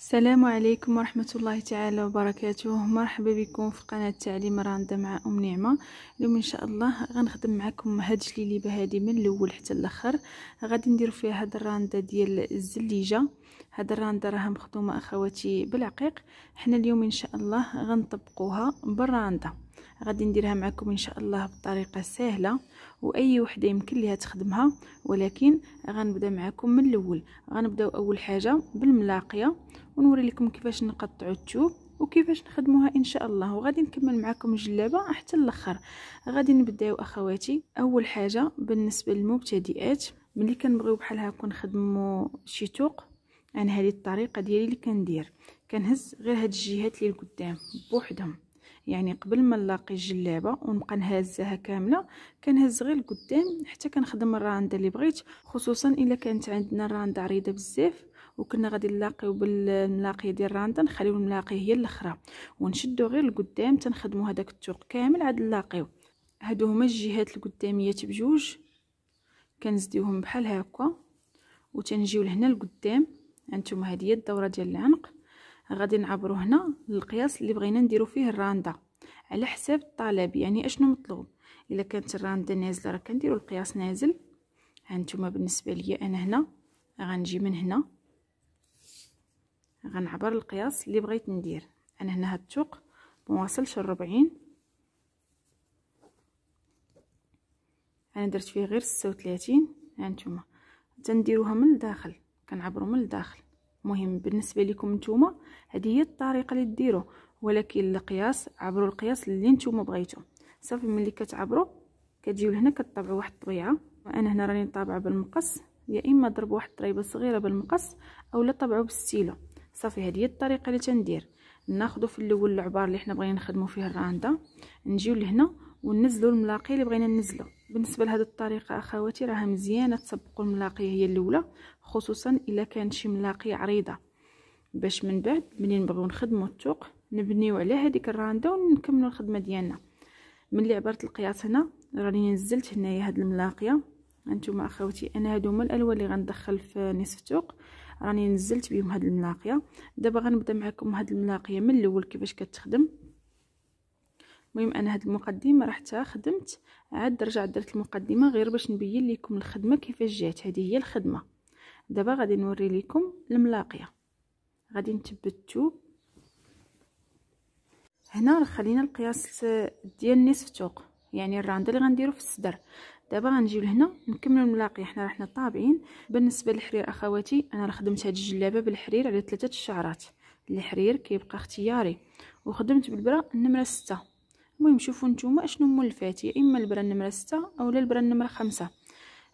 السلام عليكم ورحمة الله تعالى وبركاته مرحبا بكم في قناة تعليم راندا مع أم نعمة اليوم إن شاء الله غنخدم معكم هاد الجليبة هادي من الأول حتى الأخر غادي ندير فيها هاد الراندا ديال الزليجة هاد الراندا راها مخدومة أخواتي بالعقيق حنا اليوم إن شاء الله غنطبقوها بالراندا غادي نديرها معكم ان شاء الله بطريقه سهله واي وحده يمكن ليها تخدمها ولكن غنبدا معكم من الاول غنبداو اول حاجه بالملاقيه ونوري لكم كيفاش نقطعوا الثوب وكيفاش نخدموها ان شاء الله وغادي نكمل معكم الجلابه حتى الاخر غادي نبداو اخواتي اول حاجه بالنسبه للمبتدئات ملي كنبغيو بحال هكا نخدمو شي ثوق انا هذه الطريقه ديالي اللي كندير كنهز غير هاد الجهات اللي لقدام بوحدهم يعني قبل ما نلاقي الجلابه ونبقى نهزها كامله كنهز غير القدام حتى كنخدم الرانده اللي بغيت خصوصا الا كانت عندنا الرانده عريضه بزاف وكنا غادي نلاقيو بالملاقيه ديال الرانده نخليو الملاقيه هي الاخرى ونشدو غير القدام تنخدمو هذاك التوق كامل عاد نلاقيو هادو هما الجهات القداميات بجوج كنزديوهم بحال هكا وتنجيو لهنا القدام هانتوما هذه هي الدوره ديال العنق غادي نعبرو هنا للقياس اللي بغينا نديرو فيه الراندا على حساب الطلب يعني اشنو مطلوب الا كانت الراندا نازله راه كنديرو القياس نازل هانتوما بالنسبه ليا انا هنا غنجي من هنا غنعبر القياس اللي بغيت ندير انا هنا هاد الثوق مواصلش الربعين انا درت فيه غير ستة ها هانتوما تنديروها من الداخل كنعبرو من الداخل مهم بالنسبه لكم نتوما هذه هي الطريقه اللي ديروه ولكن القياس عبروا القياس اللي نتوما بغيتو صافي ملي كتعبروا كتجيو لهنا كتطبعوا واحد الطبيعه انا هنا راني طابعه بالمقص يا اما ضربوا واحد الطريبه صغيره بالمقص اولا طبعوا بالستيلو صافي هذه هي الطريقه اللي تندير ناخذوا في الاول العبار اللي حنا بغينا نخدموا فيه الراندا نجيو لهنا وننزلوا الملاقي اللي بغينا ننزلو بالنسبه لهذه الطريقه اخواتي راها مزيانه تسبقوا الملاقيه هي الاولى خصوصا الا كان شي ملاقي عريضه باش من بعد ملي نبغيو نخدمو الثوق نبنيو على هذيك الرانده ونكملو الخدمه ديالنا ملي عبرت القياس هنا راني نزلت هنايا هاد الملاقيه هانتوما اخوتي انا هادو هما الالوان اللي غندخل في نصف الثوق راني نزلت بهم هاد الملاقيه دابا غنبدا معكم هاد الملاقيه من الاول كيفاش كتخدم المهم انا هاد المقدمه حتى خدمت عاد رجعت درت المقدمه غير باش نبين لكم الخدمه كيفاش جات هذه هي الخدمه دابا غادي نوري لكم الملاقيه غادي نثبت الثوب هنا خلينا القياس ديال نصف ثوق يعني الراندة اللي غنديرو في الصدر دابا غنجيو لهنا نكملو الملاقيه حنا راه حنا طابعين بالنسبه للحرير اخواتي انا خدمت هاد الجلابه بالحرير على ثلاثه الشعرات الحرير كيبقى اختياري وخدمت بالبره النمره 6 المهم شوفوا نتوما اشنو مولفات يا اما البره النمره 6 اولا البره النمره 5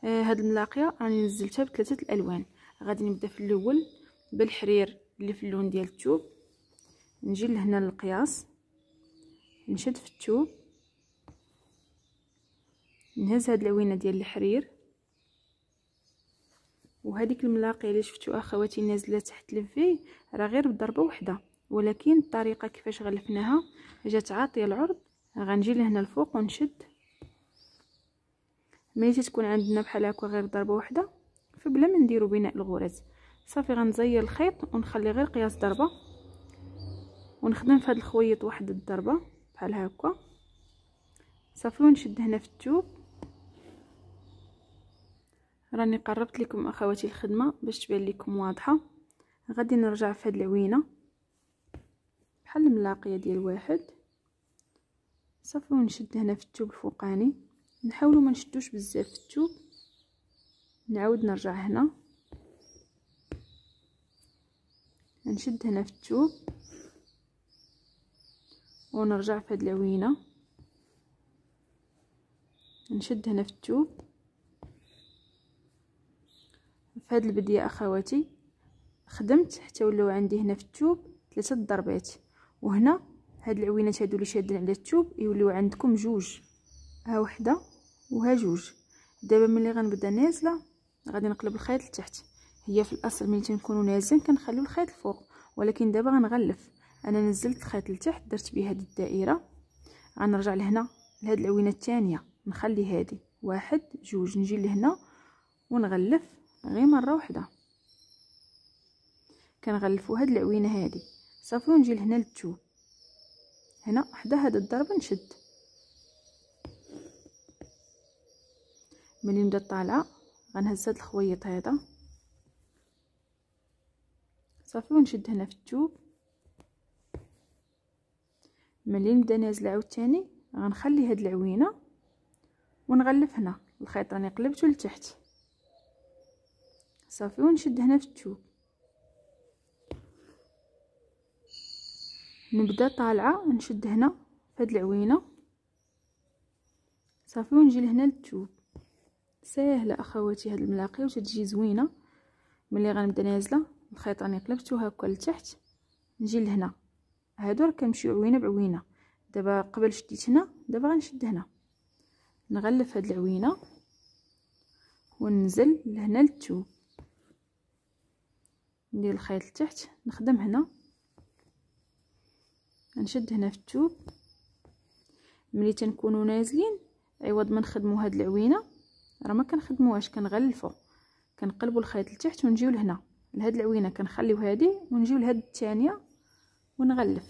آه، هاد الملاقيه راني نزلتها بثلاثه الالوان غادي نبدا في الاول بالحرير اللي في اللون ديال الثوب نجي لهنا للقياس نشد في الثوب نهز هاد العوينه ديال الحرير وهذيك الملاقيه اللي شفتو اخواتي نازله تحت لفي راه غير بضربه وحده ولكن الطريقه كيفاش غلفناها جات عاطيه العرض غنجي لهنا الفوق ونشد ملي تتكون عندنا بحال هكا غير ضربه واحده فبلا ما نديرو بناء الغرز صافي غنزير الخيط ونخلي غير قياس ضربه ونخدم في هذا الخويط واحد الضربه بحال هكا صافي ونشد هنا في الثوب راني قربت لكم اخواتي الخدمه باش تبان لكم واضحه غادي نرجع في هاد العوينه بحال الملاقيه ديال واحد صافي ونشد هنا في الثوب الفوقاني نحاولوا ما نشدوش بزاف في الثوب نعاود نرجع هنا نشد هنا في الثوب ونرجع في هاد العوينه نشد هنا في الثوب في هاد البديه اخواتي خدمت حتى ولاو عندي هنا في الثوب ثلاثه ضربات وهنا هاد العوينات هادو اللي شادين على التوب يوليو عندكم جوج ها وحده وها جوج دابا ملي غنبدا نازله غادي نقلب الخيط لتحت هي في الاصل ملي تنكونوا نازلين كنخليو الخيط الفوق ولكن دابا غنغلف انا نزلت الخيط لتحت درت به هذه الدائره غنرجع لهنا لهاد العوينه الثانيه نخلي هذه واحد جوج نجي لهنا ونغلف غير مره واحده كنغلفوا هاد العوينه هذه صافي ونجي لهنا للتو هنا حدا هاد الضربه نشد ملي نبدا طالعه غنهز هاد الخويط هذا صافي ونشد هنا في الثوب ملي نبدا نازله عاوتاني غنخلي هاد العوينه ونغلف هنا الخيط راني قلبته لتحت صافي ونشد هنا في الثوب نبدا طالعه نشد هنا في هاد العوينه صافي ونجي لهنا للثوب ساهله اخواتي هاد الملاقي وتجي زوينه ملي غنبدا نازله الخيط راني قلبته هكا لتحت نجي لهنا هادو راه كنمشيو عوينه بعوينه دابا قبل شديت هنا دابا غنشد هنا نغلف هاد العوينه وننزل لهنا للتو ندير الخيط لتحت نخدم هنا نشد هنا في التوب ملي تنكونوا نازلين عوض ما نخدموا هاد العوينه راه ما كنخدموهاش كنغلفو كنقلبو الخيط لتحت ونجيو لهنا لهاد العوينه كنخليو هادي ونجيو لهاد الثانيه ونغلف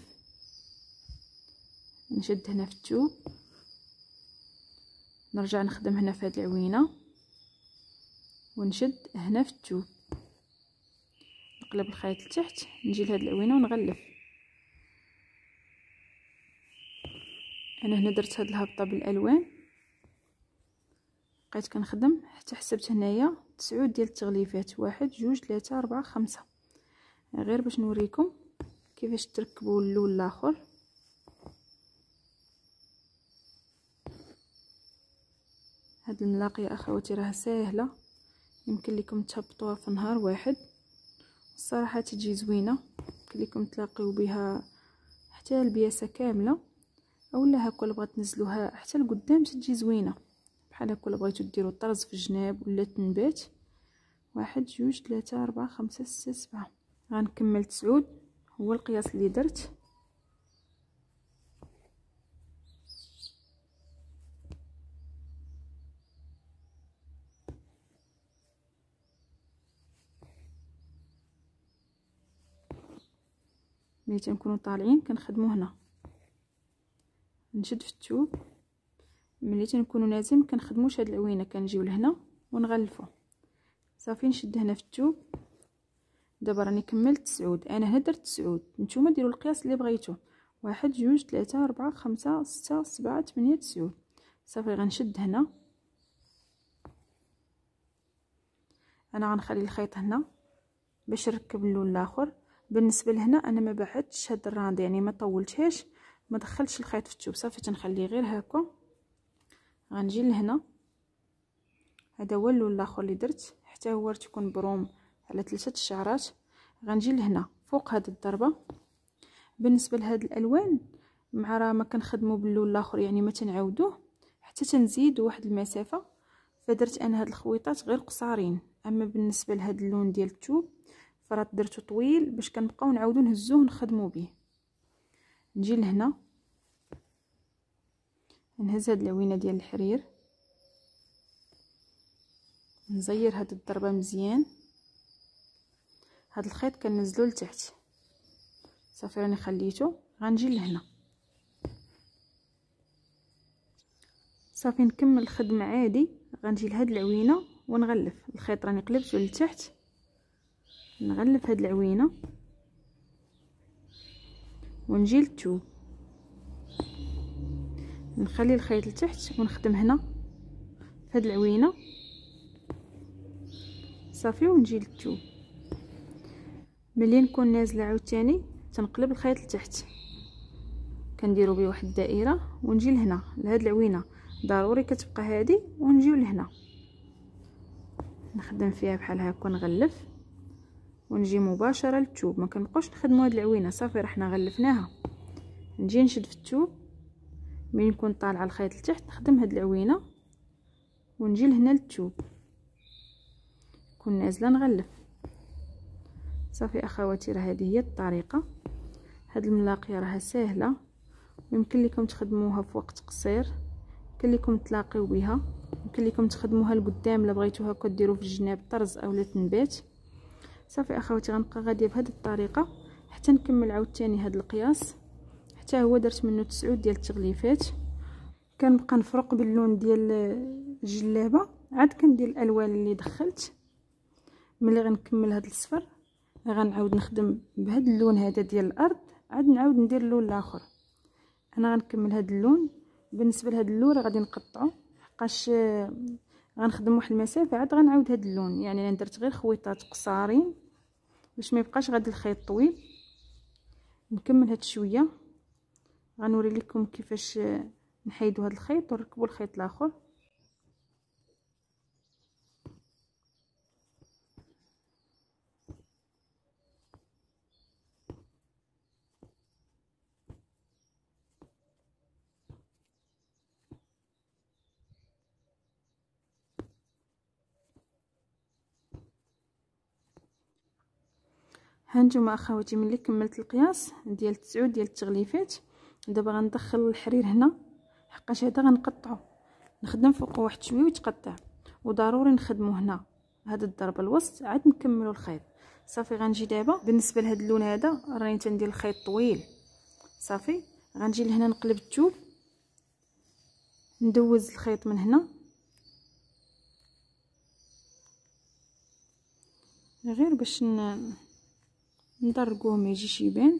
نشد هنا في الثوب نرجع نخدم هنا في هاد العوينه ونشد هنا في الثوب نقلب الخيط لتحت نجي لهاد العوينه ونغلف انا هنا درت هاد الهبطه بالالوان بقيت كنخدم حتى حسبت هنايا تسعود ديال التغليفات واحد جوج ثلاثة أربعة خمسة غير باش نوريكم كيفاش تركبوا اللول الاخر هاد الملاقيه اخواتي راه ساهله يمكن لكم تهبطوها في نهار واحد الصراحه تجي زوينه يمكن لكم تلاقيو بها حتى البياسه كامله اولا هكا اللي بغات تنزلوها حتى لقدام تجي زوينه بحال هكا الا بغيتو ديروا الطرز في الجناب ولا التنبات واحد جوج ثلاثة أربعة خمسة ستة سبعة غنكمل تسعود هو القياس اللي درت ملي تنكونو طالعين كنخدمو هنا نشد في التوب ملي تنكونو لازم كنخدموش هاد العوينه كنجيو لهنا ونغلفو صافي نشد هنا في الثوب دابا راني كملت تسعود انا هنا درت تسعود نتوما ديروا القياس اللي بغيتو واحد جوج ثلاثة أربعة خمسة ستة سبعة ثمانية تسعود صافي غنشد هنا انا غنخلي الخيط هنا باش نركب اللون الاخر بالنسبه لهنا انا ما بعدتش هاد الراند يعني ما طولتهاش ما دخلتش الخيط في التوب صافي تنخليه غير هكا غنجي لهنا هذا هو اللون الاخر اللي درت حتى هو تكون بروم على ثلاثه الشعرات غنجي لهنا فوق هاد الضربه بالنسبه لهاد الالوان مع راه ما كنخدموا باللون الاخر يعني ما تنعاودوه حتى تنزيد واحد المسافه فدرت انا هاد الخويطات غير قصارين اما بالنسبه لهاد اللون ديال الثوب فرات درتو طويل باش كنبقاو نعاودو نهزوه نخدمو به نجي لهنا نهز هاد اللوينه ديال الحرير نزير هاد الضربه مزيان هاد الخيط كنزلو لتحت صافي راني خليته غنجي لهنا صافي نكمل الخدمه عادي غنجي لهاد العوينه ونغلف الخيط راني قلبته لتحت نغلف هاد العوينه ونجي للثوب نخلي الخيط لتحت ونخدم هنا في هاد العوينه صافي ونجي للثوب ملي نكون نازله عاوتاني تنقلب الخيط لتحت كنديرو به واحد الدائره ونجي لهنا لهاد العوينه ضروري كتبقى هادي ونجيو لهنا نخدم فيها بحال هكا نغلف ونجي مباشره للثوب ما كنبقاوش نخدموا هاد العوينه صافي راه حنا غلفناها نجي نشد في الثوب ملي نكون طالعه الخيط لتحت نخدم هاد العوينه ونجي لهنا للثوب كون نازله نغلف صافي اخواتي راه هذه هي الطريقه هاد الملاقيه راها سهله يمكن لكم تخدموها في وقت قصير يمكن لكم تلاقيو بها يمكن لكم تخدموها لقدام الا بغيتوها كديروا في الجناب طرز اولا تنبات صافي اخواتي غنبقى غاديه بهاد الطريقه حتى نكمل عاوتاني هاد القياس حتى هو درت منه تسعود ديال التغليفات كنبقى نفرق باللون ديال الجلابه عاد كندير الالوان اللي دخلت ملي غنكمل هذا الصفر غنعاود نخدم بهذا اللون هذا ديال الارض عاد نعاود ندير اللون الاخر انا غنكمل هذا اللون بالنسبه لهذا اللون غادي نقطعو حقاش آه، غنخدم واحد المسافه عاد غنعاود هذا اللون يعني انا درت غير خويطات قصارين باش ما يبقاش غادي الخيط طويل نكمل هاد شويه غنوري لكم كيفاش نحيدو هذا الخيط ونركبو الخيط الاخر هانتوما اخواتي ملي كملت القياس ديال 9 ديال التغليفات دابا غندخل الحرير هنا حقاش هذا غنقطعو نخدم فوقو واحد شويه ويتقطع وضروري نخدمو هنا هاد الضربه الوسط عاد نكملو الخيط صافي غنجي دابا بالنسبه لهاد اللون هذا راني تندير الخيط طويل صافي غنجي لهنا نقلب الثوب ندوز الخيط من هنا غير باش ندرقوه ما يجيش يبان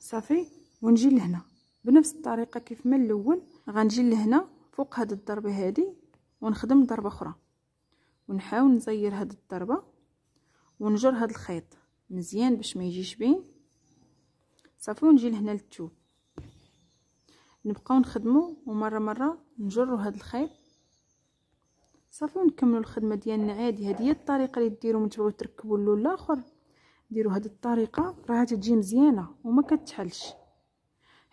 صافي ونجي لهنا بنفس الطريقه كيف ما الاول غنجي لهنا فوق هاد الضربه هادي ونخدم ضربه اخرى ونحاول نزير هاد الضربه ونجر هاد الخيط مزيان باش ما يجيش بين صافي ونجي لهنا للثوب نبقاو نخدمو ومره مره نجرو هاد الخيط صافي ونكملو الخدمه ديالنا عادي هادي هي الطريقه اللي ديرو من تبغيو تركبوا اللون الاخر ديروا هاد الطريقه راه تجي مزيانه وما كتحلش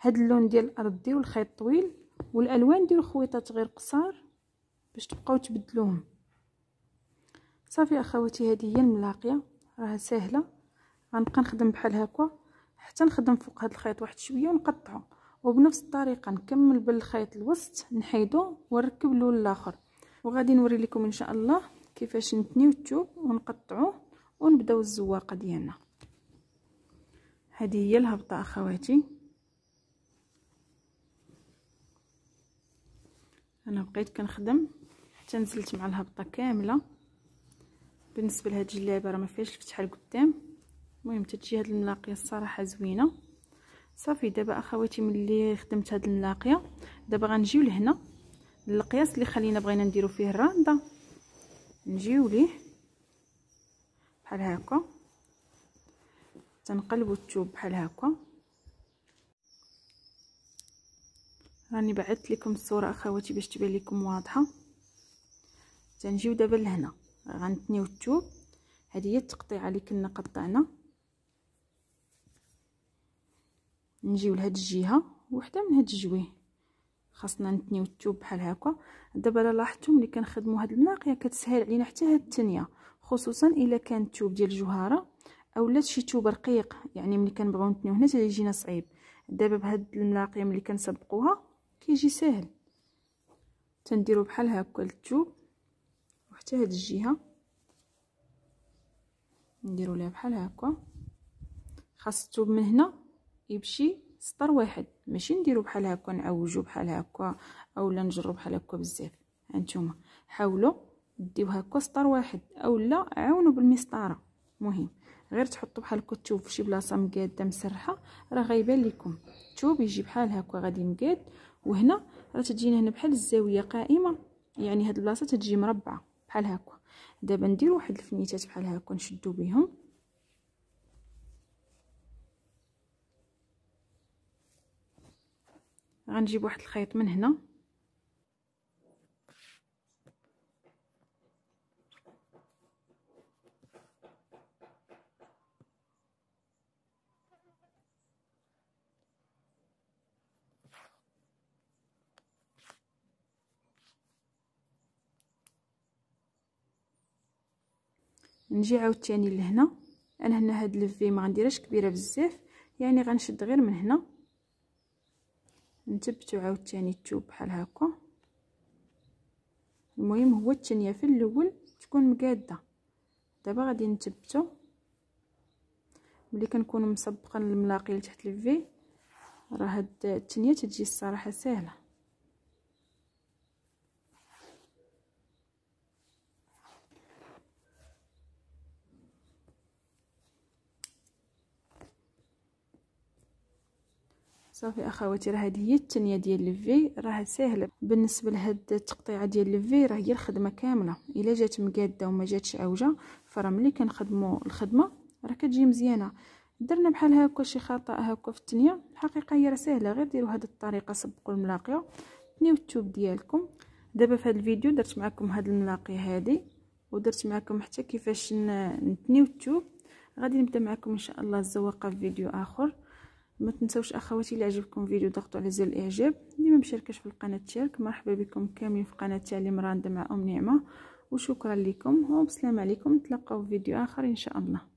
هاد اللون ديال الارض الارضي والخيط طويل والالوان ديال الخويطات غير قصار باش تبقاو تبدلوهم صافي اخواتي هذه هي الملاقيه راها سهله غنبقى نخدم بحال هكا حتى نخدم فوق هاد الخيط واحد شويه ونقطعه وبنفس الطريقه نكمل بالخيط الوسط نحيدو ونركب اللون الاخر وغادي نوري لكم ان شاء الله كيفاش نتنيو الثوب ونقطعوه ونبداو الزواقه ديالنا هذه هي الهبطه اخواتي انا بقيت كنخدم حتى نزلت مع الهبطه كامله بالنسبه لهاد الجلابه راه ما فيهاش الفتحه لقدام المهم تتجي هاد الملاقيه الصراحه زوينه صافي دابا اخواتي ملي خدمت هاد الملاقيه دابا غنجيو لهنا للقياس اللي خلينا بغينا نديرو فيه الراندا نجيو ليه بحال هكا تنقلبوا الثوب بحال هكا راني بعثت لكم الصوره اخواتي باش تبان لكم واضحه تنجيو دابا لهنا غنتنيو الثوب هذه هي التقطيعه اللي كنا قطعنا نجيو لهاد الجهه وحده من هاد الجويه خاصنا نتنيو الثوب بحال هكا دابا الا لاحظتم ملي كنخدموا هاد الناقيه كتسهل علينا حتى هاد التنيه خصوصا الا كان الثوب ديال الجوهره اولا شي ثوب رقيق يعني ملي كنبغيو نتنيو هنا تيجينا صعيب دابا بهاد الملاقيه ملي كنسبقوها كيجي ساهل تنديرو بحال هكا للثوب وحتى هاد الجهه نديرو ليها بحال هكا خاص الثوب من هنا يمشي سطر واحد ماشي نديرو بحال هكا نعوجو بحال هكا اولا نجرو بحال هكا بزاف هانتوما حاولوا ديو هكا سطر واحد اولا عاونوا بالمسطره مهم غير تحطوا بحال هكا الثوب فشي بلاصه مقاده مسرحه راه غيبان لكم الثوب يجي بحال هكا غادي مقاد وهنا راه تجينا هنا بحال الزاويه قائمه يعني هاد البلاصه تجي مربعه بحال هكا دابا ندير واحد الفنيتات بحال هكا نشدو بهم غنجيب واحد الخيط من هنا نجي عاوتاني لهنا انا هنا هاد لفي ما غنديرهاش كبيره بزاف يعني غنشد غير من هنا نثبتو عاوتاني الثوب بحال هكا المهم هو الثانيه في الاول تكون مقاده دابا غادي نثبتو ملي كنكون مسبقا الملاقي لتحت الفي راه هاد الثانيه تجي الصراحه سهله صافي اخواتي راه هذه هي التنيه ديال الفي راه ساهله بالنسبه لهاد التقطيعه ديال الفي راه هي الخدمه كامله الا جات مقاده وما جاتش عوجه فراه ملي كنخدموا الخدمه راه كتجي مزيانه درنا بحال هكا شي خطا هكا في التنيه الحقيقه هي راه ساهله غير ديروا هاد الطريقه سبقوا الملاقيه تنيو الثوب ديالكم دابا في هاد الفيديو درت معكم هاد الملاقي هادي ودرت معكم حتى كيفاش نتنيو الثوب غادي نبدا معكم ان شاء الله الزواقه في فيديو اخر ما تنسوش اخواتي اللي عجبكم فيديو ضغطوا على زر الاعجاب اللي ما مشاركش في القناه تشارك مرحبا بكم كاملين في قناه تعليم راندا مع ام نعمه وشكرا لكم وبسلام عليكم نتلقاو في فيديو اخر ان شاء الله